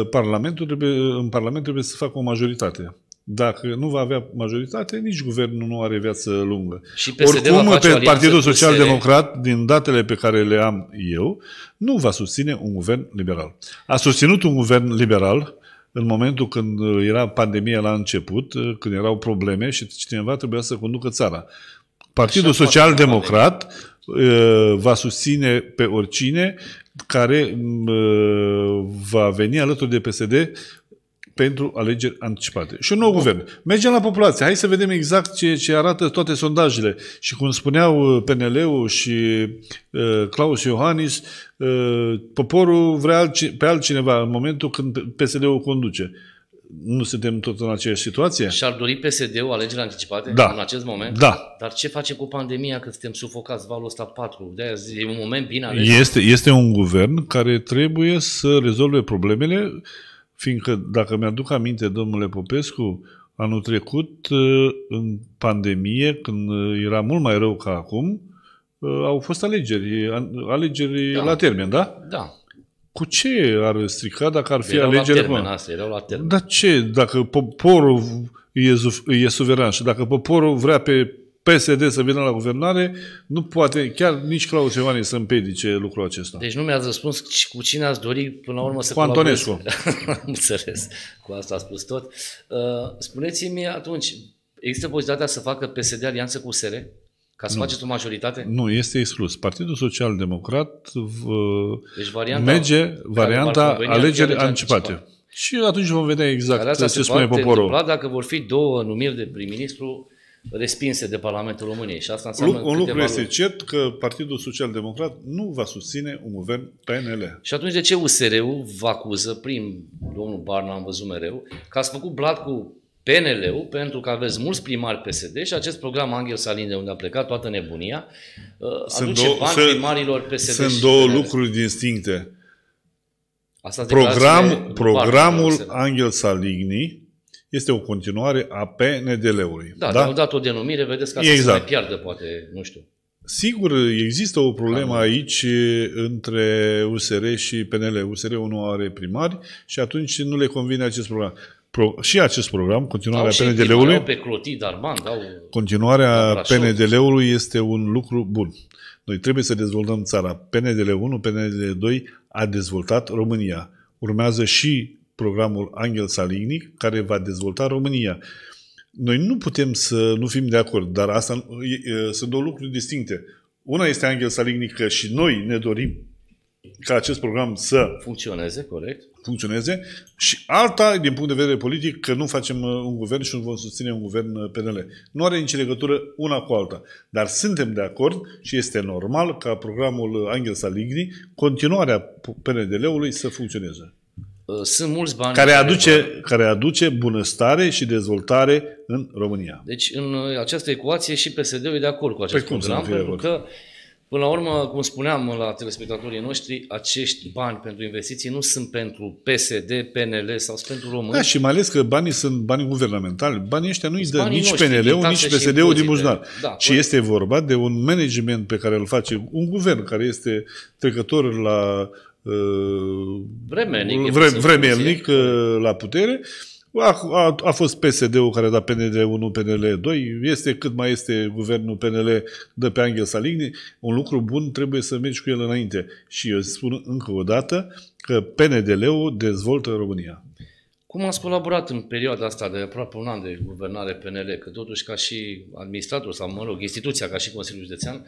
ă, parlamentul trebuie, în Parlament trebuie să facă o majoritate. Dacă nu va avea majoritate, nici guvernul nu are viață lungă. Și Oricum, pe Partidul Social Democrat, din datele pe care le am eu, nu va susține un guvern liberal. A susținut un guvern liberal în momentul când uh, era pandemia la început, uh, când erau probleme și cineva trebuia să conducă țara. Partidul Social Democrat uh, va susține pe oricine care mm, va veni alături de PSD pentru alegeri anticipate. Și un nou guvern. Mergem la populație. Hai să vedem exact ce, ce arată toate sondajele. Și cum spuneau uh, PNL-ul și uh, Claus Iohannis, uh, poporul vrea altci- pe altcineva în momentul când PSD-ul conduce. Nu suntem tot în aceeași situație? Și-ar dori PSD-ul alegeri anticipate da. în acest moment? Da. Dar ce face cu pandemia că suntem sufocați valul ăsta 4? de e un moment bine ales. Este, este un guvern care trebuie să rezolve problemele uh, Fiindcă, dacă mi-aduc aminte, domnule Popescu, anul trecut, ă, în pandemie, când era mult mai rău ca acum, ă, au fost alegeri, alegeri da. la termen, da? Da. Cu ce ar strica dacă ar fi erau alegeri? La termen, astea, erau la termen. Dar ce? Dacă poporul e, e suveran și dacă poporul vrea pe PSD să vină la guvernare, nu poate chiar nici Claus Ioanis să împiedice lucrul acesta. Deci nu mi-ați răspuns cu cine ați dori până la urmă să Cu Antonescu. înțeles, cu asta a spus tot. Uh, spuneți-mi atunci, există posibilitatea să facă PSD alianță cu SR? Ca să nu. faceți o majoritate? Nu, este exclus. Partidul Social Democrat uh, deci varianta merge varianta alegeri anticipate. anticipate. Și atunci vom vedea exact ce spune poporul. dacă vor fi două numiri de prim-ministru respinse de Parlamentul României. Și asta înseamnă un lucru este luni. cert că Partidul Social Democrat nu va susține un guvern PNL. Și atunci de ce USR-ul vă acuză, prim domnul Barna am văzut mereu, că ați făcut blat cu PNL-ul, pentru că aveți mulți primari PSD și acest program Angel Salin de unde a plecat toată nebunia, ă, sunt aduce două, bani să, primarilor PSD Sunt două PNL. lucruri distincte. Asta program, programul Angel Saligni este o continuare a PNDL-ului. Da, da? dar au dat o denumire, vedeți că asta exact. se mai piardă, poate, nu știu. Sigur, există o problemă aici între USR și PNL. USR-ul nu are primari și atunci nu le convine acest program. Pro- și acest program, continuarea PNDL-ului, pe Clotid, Armand, continuarea PNDL-ului este un lucru bun. Noi trebuie să dezvoltăm țara. PNDL 1, PNDL 2 a dezvoltat România. Urmează și programul Angel Salinic, care va dezvolta România. Noi nu putem să nu fim de acord, dar asta sunt două lucruri distincte. Una este Angel Salinic că și noi ne dorim ca acest program să funcționeze, corect? Funcționeze. Și alta, din punct de vedere politic, că nu facem uh, un guvern și nu vom susține un guvern uh, PNL. Nu are nici legătură una cu alta. Dar suntem de acord și este normal ca programul Angel Saligni, continuarea PNDL-ului, să funcționeze. Uh, sunt mulți bani care, aduce, care, aduce bunăstare și dezvoltare în România. Deci în uh, această ecuație și PSD-ul e de acord cu păi acest păi program, pentru că Până la urmă, cum spuneam la telespectatorii noștri, acești bani pentru investiții nu sunt pentru PSD, PNL sau sunt pentru români. Da, și mai ales că banii sunt bani guvernamentali. Banii ăștia nu îi dă nici PNL-ul, nici PSD-ul din buzunar. Da, ci este vorba de un management pe care îl face un guvern care este trecător la vremelnic, vre, vremelnic la putere. A, a, a fost PSD-ul care a dat PNL 1, PNL 2, este cât mai este guvernul PNL de pe Angel Salini, un lucru bun trebuie să mergi cu el înainte. Și eu spun încă o dată că pnl ul dezvoltă România. Cum ați colaborat în perioada asta de aproape un an de guvernare PNL? Că totuși ca și administrator sau, mă rog, instituția ca și Consiliul Județean,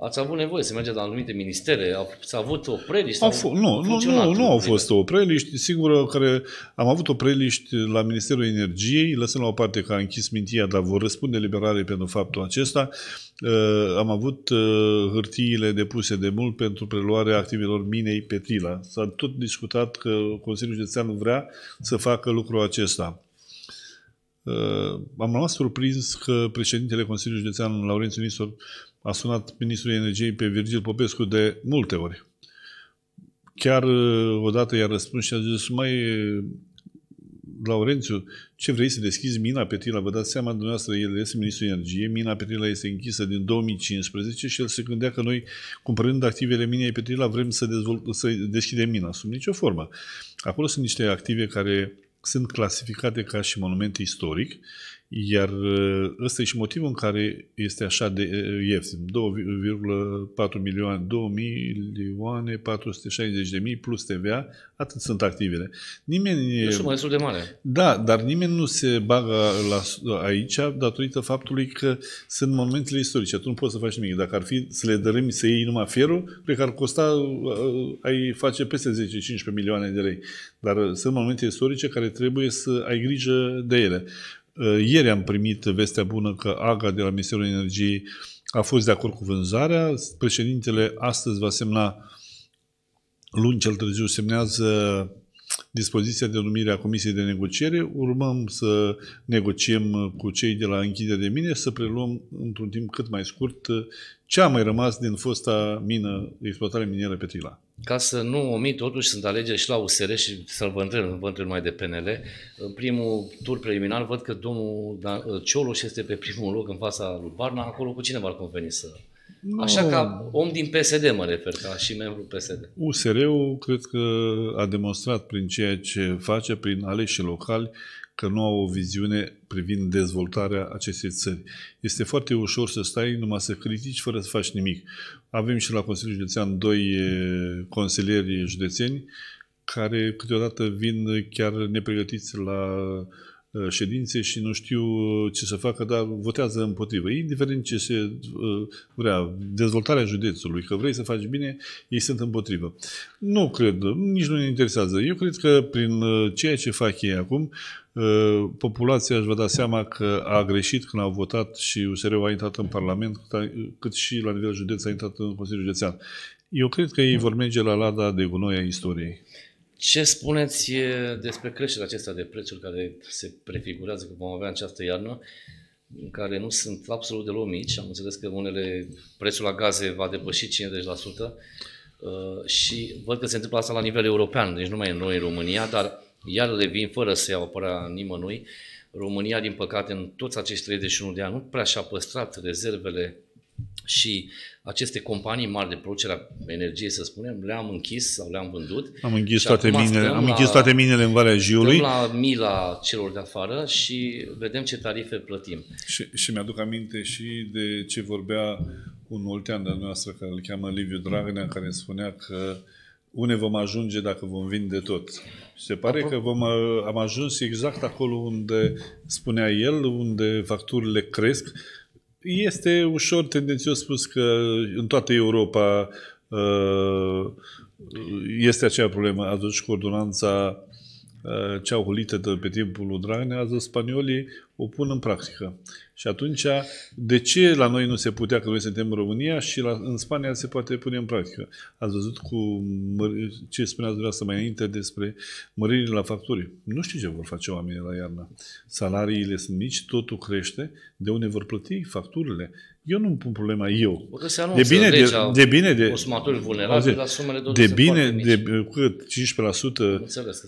ați avut nevoie să mergeți la anumite ministere, ați avut o preliște? Au f- nu, nu, nu, nu au fost o preliște. Sigur care am avut o preliște la Ministerul Energiei, lăsând la o parte că a închis mintia, dar vor răspunde liberare pentru faptul acesta, uh, am avut uh, hârtiile depuse de mult pentru preluarea activelor minei Petrila. S-a tot discutat că Consiliul Județean vrea să facă lucrul acesta. Uh, am rămas surprins că președintele Consiliului Județean, Laurențiu Nisor, a sunat Ministrul Energiei pe Virgil Popescu de multe ori. Chiar uh, odată i-a răspuns și a zis, mai uh, Laurențiu, ce vrei să deschizi mina Petrila? Vă dați seama, dumneavoastră, el este ministrul energiei, mina Petrila este închisă din 2015 și el se gândea că noi, cumpărând activele minei Petrila, vrem să, dezvolt, să deschidem mina, sub nicio formă. Acolo sunt niște active care sunt clasificate ca și monument istoric iar uh, ăsta e și motivul în care este așa de uh, ieftin. 2,4 milioane, 2 milioane 460 de mii plus TVA, atât sunt activele. Nimeni... E o sumă destul de mare. Da, dar nimeni nu se bagă la, aici datorită faptului că sunt momentele istorice. Tu nu poți să faci nimic. Dacă ar fi să le dărâmi, să iei numai fierul, cred că ar costa, uh, ai face peste 10-15 milioane de lei. Dar sunt momente istorice care trebuie să ai grijă de ele. Eh, ieri am primit vestea bună că AGA de la Ministerul Energiei a fost de acord cu vânzarea. Președintele astăzi va semna luni cel târziu semnează dispoziția de numire a Comisiei de Negociere, urmăm să negociem cu cei de la închidere de mine, să preluăm într-un timp cât mai scurt ce a mai rămas din fosta mină, exploatare minieră Petrila. Ca să nu omit, totuși sunt alegeri și la USR și să-l vă întreb, vă întreb mai de PNL. În primul tur preliminar văd că domnul Cioloș este pe primul loc în fața lui Barna, acolo cu cine v-ar conveni să nu. Așa ca om din PSD mă refer, ca și membru PSD. USR-ul cred că a demonstrat prin ceea ce face, prin aleși locali, că nu au o viziune privind dezvoltarea acestei țări. Este foarte ușor să stai numai să critici fără să faci nimic. Avem și la Consiliul Județean doi eh, consilieri județeni care câteodată vin chiar nepregătiți la Uh, ședințe și nu știu uh, ce să facă, dar votează împotrivă. Indiferent ce se uh, vrea, dezvoltarea județului, că vrei să faci bine, ei sunt împotrivă. Nu cred, nici nu ne interesează. Eu cred că prin ceea ce fac ei acum, populația își va da seama că a greșit când au votat și USR-ul a intrat în Parlament, cât, cât și la nivel județ a intrat în Consiliul Județean. Eu cred că ei vor merge la lada de gunoi a istoriei. Ce spuneți despre creșterea acesta de prețuri care se prefigurează că vom avea în această iarnă, care nu sunt absolut deloc mici? Am înțeles că unele prețul la gaze va depăși 50% uh, și văd că se întâmplă asta la nivel european, deci nu mai în noi în România, dar iar revin fără să iau apăra nimănui. România, din păcate, în toți acești 31 de ani nu prea și-a păstrat rezervele și aceste companii mari de producere a energiei, să spunem, le-am închis sau le-am vândut. Am închis toate minele, am la, închis toate minele în Valea Jiului. la mila celor de afară și vedem ce tarife plătim. Și, și mi-aduc aminte și de ce vorbea un oltean de noastră care îl cheamă Liviu Dragnea, care spunea că unde vom ajunge dacă vom vinde tot. Și se pare că vom, am ajuns exact acolo unde spunea el, unde facturile cresc, este ușor tendențios spus că în toată Europa uh, este acea problemă. Atunci cu ordonanța Eh, de pe timpul lui Dragnea, azi spaniolii o pun în practică. Și atunci, de ce la noi nu se putea, că noi suntem în România și la, în Spania se poate pune în practică? Ați văzut cu ce spuneați dumneavoastră mai înainte despre măririle la facturi. Nu știu ce vor face oamenii la iarnă. Salariile sunt mici, totul crește. De unde vor plăti facturile? Eu nu-mi pun problema eu. De bine, de, de bine de consumatori vulnerabili, dar sumele tot de bine, de, Cât? 15%,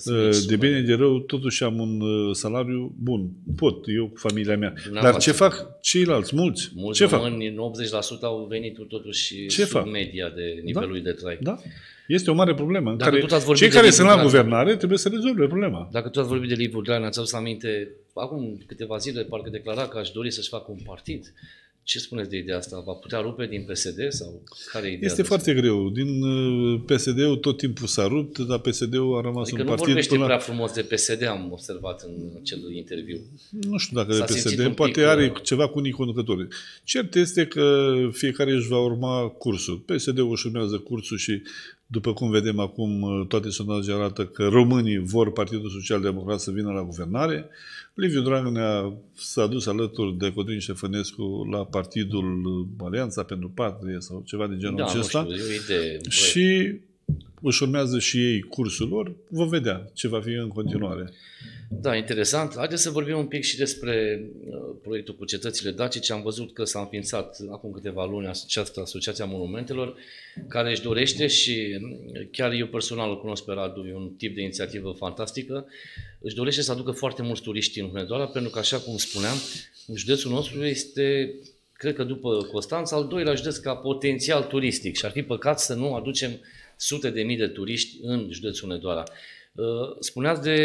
ă, de bine de rău, totuși am un ă, salariu bun. Pot, eu cu familia mea. Dar ce fac ceilalți, mulți? Mulți ce români, fac? 80% au venit totuși ce sub fac? media de da. nivelul da? de trai. Da? Este o mare problemă. Dacă care, ați cei care sunt la guvernare trebuie să rezolve problema. Dacă tu ați vorbit de Liviu Dragnea, ți-am aminte, acum câteva zile parcă declara că aș dori să-și facă un partid ce spuneți de ideea asta? Va putea rupe din PSD sau care e ideea Este foarte asta? greu. Din uh, PSD-ul tot timpul s-a rupt, dar PSD-ul a rămas adică un partid vorbește până... prea frumos de PSD, am observat în acel interviu. Nu știu dacă de PSD, poate pic, are că... Uh, ceva cu unii conducători. Cert este că fiecare își va urma cursul. PSD-ul își urmează cursul și după cum vedem acum, toate sondajele arată că românii vor Partidul Social Democrat să vină la guvernare. Liviu Dragnea s-a dus alături de Codrin Șefănescu la Partidul uh, Alianța pentru Patrie sau ceva de genul da, acesta. Nu știu, de... și își urmează și ei cursul lor. Vom vedea ce va fi în continuare. Mm. Da, interesant. Haideți să vorbim un pic și despre uh, proiectul cu cetățile dacice. Am văzut că s-a înființat acum câteva luni această Asociația Monumentelor, care își dorește și uh, chiar eu personal îl cunosc pe Radu, e un tip de inițiativă fantastică, își dorește să aducă foarte mulți turiști în Hunedoara, pentru că, așa cum spuneam, județul nostru este cred că după Constanța, al doilea județ ca potențial turistic și ar fi păcat să nu aducem sute de mii de turiști în județul Hunedoara. Uh, spuneați de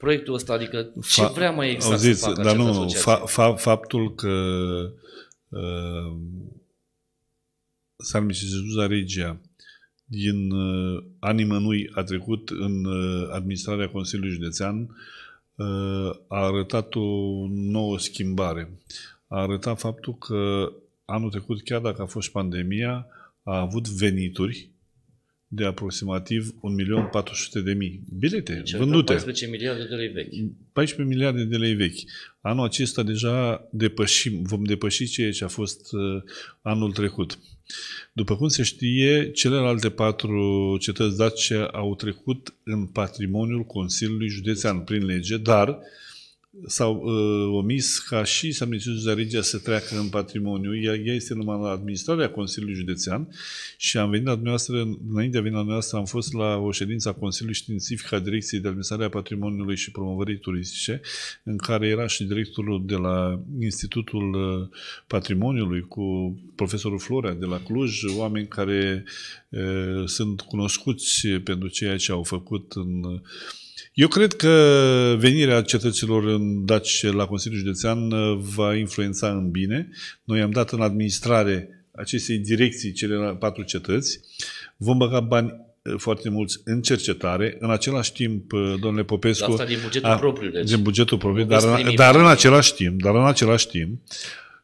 proiectul ăsta, adică ce Fa- vrea mai exact auziți, să facă dar nu, fa- fa- faptul că uh, San Misizuza Regia din uh, animănui a trecut în uh, administrarea Consiliului Județean uh, a arătat o nouă schimbare. A arătat faptul că anul trecut, chiar dacă a fost pandemia, a avut venituri de aproximativ 1.400.000 bilete deci, vândute. 14 miliarde de lei vechi. 14 miliarde de lei vechi. Anul acesta deja depășim, vom depăși ceea ce a fost uh, anul trecut. După cum se știe, celelalte patru cetăți dace au trecut în patrimoniul Consiliului Județean prin lege, dar uh, s-au uh, omis ca și Samnițiusul Zarigia să treacă în patrimoniu. Ea, ea este numai la administrarea Consiliului Județean și am venit la dumneavoastră, înainte de a veni la dumneavoastră, am fost la o ședință a Consiliului Științific a Direcției de Administrare a Patrimoniului și Promovării Turistice, în care era și directorul de la Institutul uh, Patrimoniului cu profesorul Florea de la Cluj, oameni care uh, sunt cunoscuți pentru ceea ce au făcut în uh, eu cred că venirea cetăților în Daci la Consiliul Județean uh, va influența în bine. Noi am dat în administrare acestei direcții cele patru cetăți. Vom băga bani uh, foarte mulți în cercetare. În același timp, uh, domnule Popescu... asta din bugetul a, propriu. Deci. Din bugetul propriu, dar, dar, în același timp, dar în același timp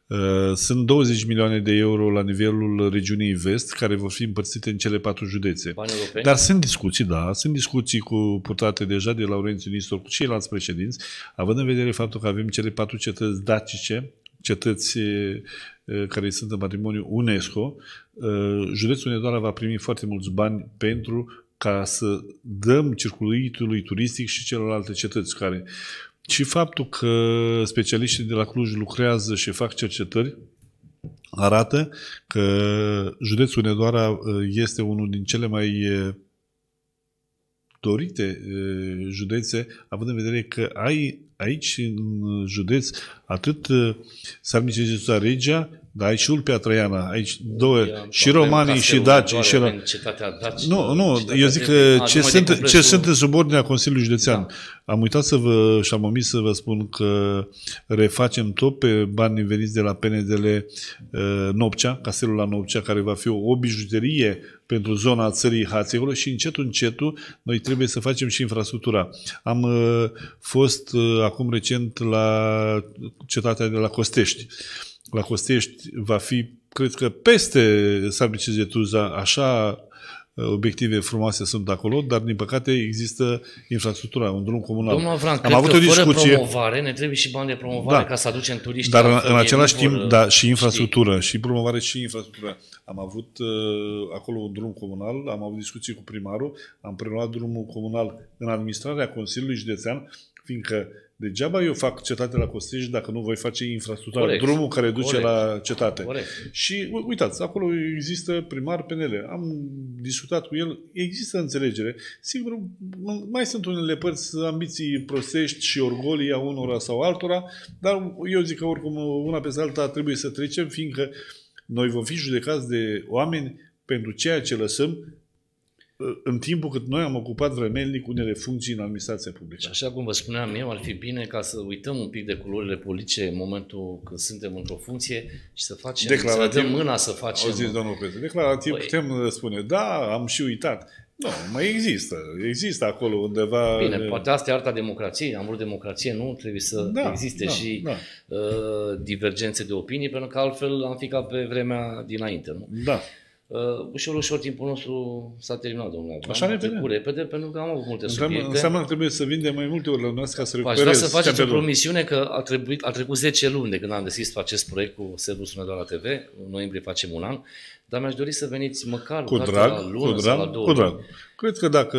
Uh, sunt 20 milioane de euro la nivelul regiunii vest care vor fi împărțite în cele patru județe. Dar sunt discuții, da, sunt discuții cu purtate deja de Laurențiu Nistor cu ceilalți președinți, având în vedere faptul că avem cele patru cetăți dacice, cetăți uh, care sunt în patrimoniu UNESCO, uh, județul Nedoara va primi foarte mulți bani pentru ca să dăm circuitului turistic și celorlalte cetăți care și faptul că specialiștii de la Cluj lucrează și fac cercetări arată că județul Nedoara eh, este unul din cele mai eh, dorite eh, județe, având în vedere că ai aici, în județ, atât Sarmice regia. Dar aici Ulpia Traiana, aici două, da, și romanii și daci. Și la... Daci, nu, nu, eu zic că ce sunt, ce sunt în subordinea Consiliului Județean. Da. Am uitat să vă, și am omis să vă spun că refacem tot pe banii veniți de la PNDL uh, Nopcea, castelul la Nopcea, care va fi o obijuterie pentru zona țării Hațeului și încetul, încetul, noi trebuie să facem și infrastructura. Am uh, fost uh, acum recent la cetatea de la Costești. Uh, la Costești va fi, cred că, peste Sabricii de Tuza, așa uh, obiective frumoase sunt acolo, dar din păcate există infrastructura, un drum comunal. Domnul Avran, Am avut o discuție. Fără promovare, ne trebuie și bani de promovare da. ca să aducem turiști. Dar în, în același timp, vor, uh, da, și infrastructură, știi. și promovare și infrastructură. Am avut uh, acolo un drum comunal, am avut discuții cu primarul, am preluat drumul comunal în administrarea Consiliului Județean, fiindcă uh, Degeaba eu fac cetate la Costești dacă nu voi face infrastructura, Corect. drumul care duce Corect. la cetate. Corect. Și uitați, acolo există primar PNL. Am discutat cu el, există înțelegere. Sigur, mai sunt unele părți ambiții prostești și orgolii a unora sau altora, dar eu zic că oricum una peste alta trebuie să trecem, fiindcă noi vom fi judecați de oameni pentru ceea ce lăsăm în timpul cât noi am ocupat vremelnic unele funcții în administrația publică. Și așa cum vă spuneam eu, ar fi bine ca să uităm un pic de culorile politice în momentul când suntem într-o funcție și să facem, declarativ, să dăm mâna să facem. Zis, domnul Petre, declarativ păi, putem spune, da, am și uitat. Nu, mai există. Există acolo undeva... Bine, poate asta e arta democrației. Am vrut democrație, nu? Trebuie să da, existe da, și da. Uh, divergențe de opinii, pentru că altfel am fi ca pe vremea dinainte, nu? Da. Uh, ușor, ușor, timpul nostru s-a terminat, domnule. Așa am repede? Cu repede, pentru că am avut multe Înseamnă, subiecte. Înseamnă că trebuie să vindem mai multe ori la noi ca să recuperez. Aș vrea să faceți o promisiune că a, trebuit, a trecut 10 luni de când am deschis acest proiect cu Servus Sunedoara la TV. În noiembrie facem un an. Dar mi-aș dori să veniți măcar cu drag, la lună cu drag, la două. Cu drag. Cred că dacă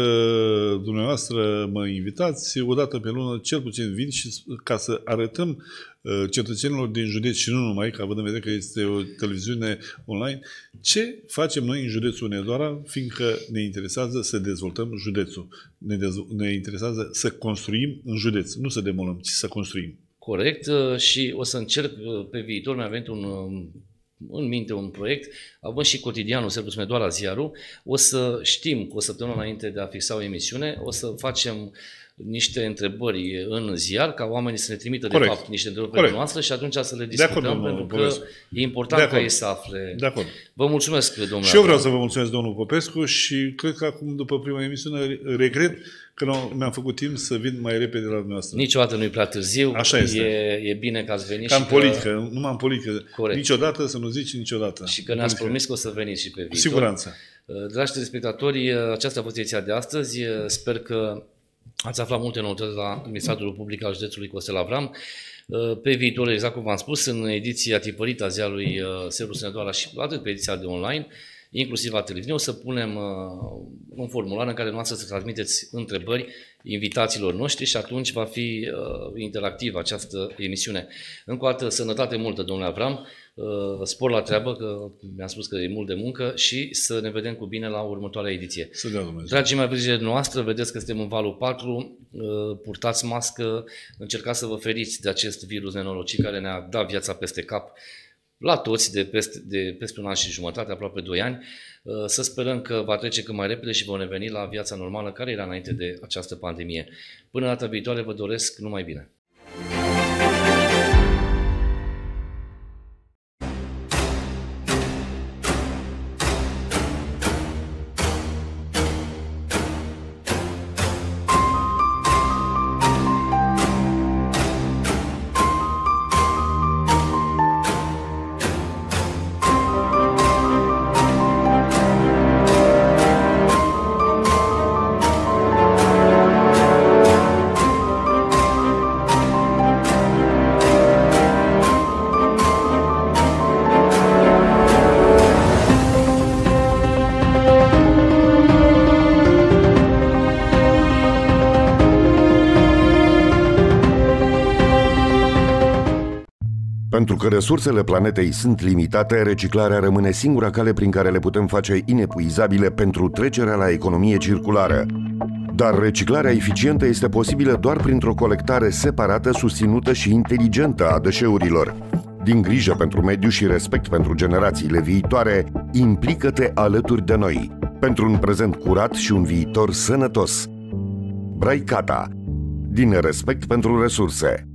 dumneavoastră mă invitați, o dată pe lună, cel puțin vin și ca să arătăm uh, cetățenilor din județ și nu numai, că având în vedere că este o televiziune online, ce facem noi în județul Nedoara, fiindcă ne interesează să dezvoltăm județul. Ne, dezvo- ne interesează să construim în județ, nu să demolăm, ci să construim. Corect uh, și o să încerc uh, pe viitor, mi-a venit un um, în minte un proiect, având și cotidianul, se spune doar la ziarul, o să știm cu o săptămână înainte de a fixa o emisiune, o să facem niște întrebări în ziar, ca oamenii să ne trimită Corect. de fapt niște întrebări Corect. pentru noastră și atunci să le discutăm, de acord, pentru că Popescu. e important de acord. ca ei să afle. De acord. Vă mulțumesc, domnule. Și eu vreau să vă mulțumesc, domnul Popescu, și cred că acum, după prima emisiune, regret că nu mi-am făcut timp să vin mai repede la dumneavoastră. Niciodată nu-i prea târziu. Așa este. E, e bine că ați venit. Cam și politică, că... m-am politică. Corect. Niciodată să nu zici niciodată. Și că ne-ați promis că o să veniți și pe viitor. Siguranță. Uh, dragi telespectatori, uh, aceasta a fost ediția de astăzi. Uh, sper că Ați aflat multe noutăți la Ministerul Public al Județului Costel Avram. Uh, pe viitor, exact cum v-am spus, în ediția tipărită a ziarului uh, Servus Sănătoara și atât pe ediția de online, inclusiv la televiziune, o să punem uh, un formular în care noastră să transmiteți întrebări invitațiilor noștri și atunci va fi uh, interactivă această emisiune. Încă o dată, sănătate multă, domnule Avram, uh, spor la treabă, că mi a spus că e mult de muncă și să ne vedem cu bine la următoarea ediție. Să dea Dumnezeu. Dragii mei, grijile noastre, vedeți că suntem în valul 4, uh, purtați mască, încercați să vă feriți de acest virus nenorocit care ne-a dat viața peste cap la toți de peste, de peste un an și jumătate, aproape 2 ani. Uh, să sperăm că va trece cât mai repede și vom reveni la viața normală care era înainte de această pandemie. Până data viitoare vă doresc numai bine! resursele planetei sunt limitate, reciclarea rămâne singura cale prin care le putem face inepuizabile pentru trecerea la economie circulară. Dar reciclarea eficientă este posibilă doar printr-o colectare separată, susținută și inteligentă a deșeurilor. Din grijă pentru mediu și respect pentru generațiile viitoare, implică-te alături de noi pentru un prezent curat și un viitor sănătos. Braicata. Din respect pentru resurse.